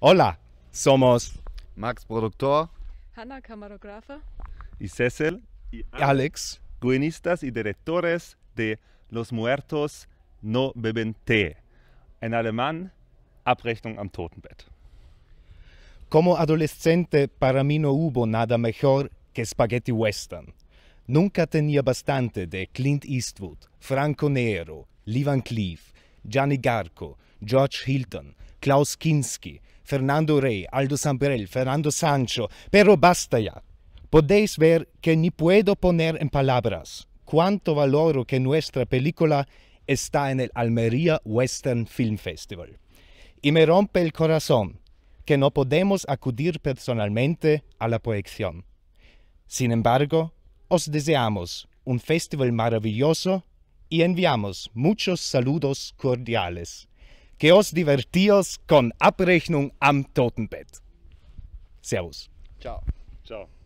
Hola, somos Max Productor, Hanna Camarógrafa y Cecil y Alex, guionistas y directores de Los Muertos no beben Té, en alemán Abrechnung am Totenbett. Como adolescente para mí no hubo nada mejor que Spaghetti Western. Nunca tenía bastante de Clint Eastwood, Franco Nero, Lee Van Cleef, Gianni Garco, George Hilton, Klaus Kinski, Fernando Rey, Aldo Samperel, Fernando Sancho, pero basta ya. Podéis ver que ni puedo poner en palabras cuánto valoro que nuestra película está en el Almería Western Film Festival. Y me rompe el corazón que no podemos acudir personalmente a la proyección. Sin embargo, os deseamos un festival maravilloso y enviamos muchos saludos cordiales que os divertíos con Abrechnung am Totenbett. Servus. Ciao. Ciao.